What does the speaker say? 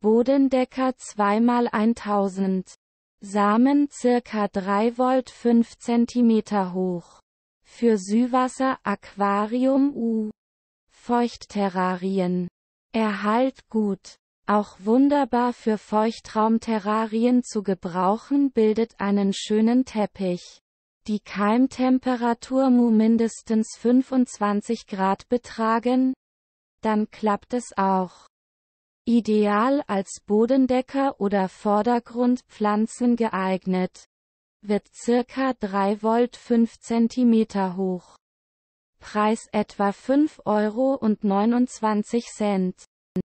Bodendecker 2 1000. Samen circa 3 Volt 5 cm hoch. Für Süßwasser Aquarium U. Feuchtterrarien. Erhalt gut. Auch wunderbar für Feuchtraumterrarien zu gebrauchen bildet einen schönen Teppich. Die Keimtemperatur mu mindestens 25 Grad betragen? Dann klappt es auch ideal als Bodendecker oder Vordergrundpflanzen geeignet. Wird circa 3 Volt 5 cm hoch. Preis etwa 5,29 Euro.